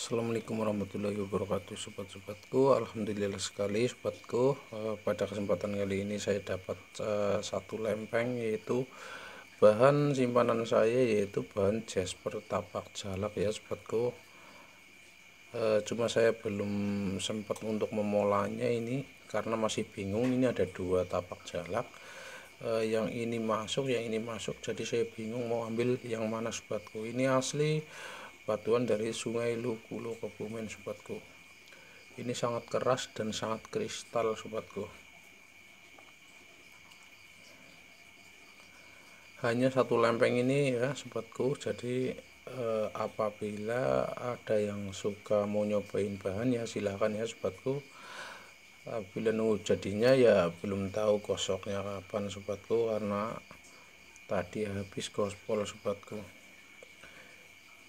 Assalamualaikum warahmatullahi wabarakatuh sobat-sobatku Alhamdulillah sekali sobatku eh, pada kesempatan kali ini saya dapat eh, satu lempeng yaitu bahan simpanan saya yaitu bahan jasper tapak jalak ya sobatku eh, cuma saya belum sempat untuk memolanya ini karena masih bingung ini ada dua tapak jalak yang ini masuk yang ini masuk jadi saya bingung mau ambil yang mana sobatku ini asli batuan dari sungai Luku kebumen sobatku ini sangat keras dan sangat kristal sobatku hanya satu lempeng ini ya sobatku jadi eh, apabila ada yang suka mau nyobain bahan ya silahkan ya sobatku apabila nunggu jadinya ya belum tahu kosoknya kapan sobatku karena tadi habis gospol sobatku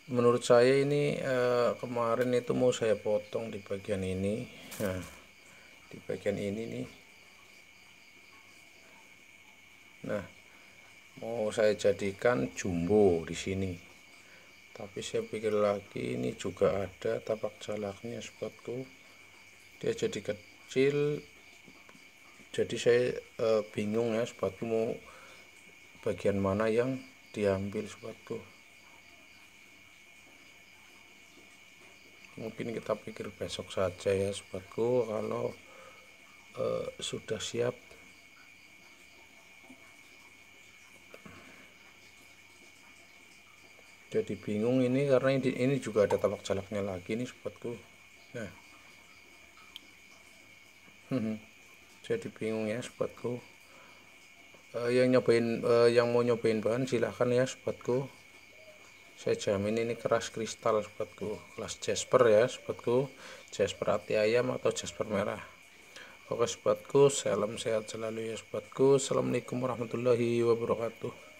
menurut saya ini uh, kemarin itu mau saya potong di bagian ini nah di bagian ini nih nah mau saya jadikan jumbo di sini tapi saya pikir lagi ini juga ada tapak jalaknya sepatu. dia jadi kecil jadi saya e, bingung ya sepatu mau bagian mana yang diambil sepatu. mungkin kita pikir besok saja ya sobatku kalau eh, sudah siap jadi bingung ini karena ini, ini juga ada tapak jalaknya lagi nih sobatku nah ya. hmm, jadi bingung ya sobatku e, yang nyobain e, yang mau nyobain bahan silahkan ya sobatku saya jamin ini keras kristal sobatku kelas jasper ya sobatku jasper hati ayam atau jasper merah oke sobatku salam sehat selalu ya sobatku assalamualaikum warahmatullahi wabarakatuh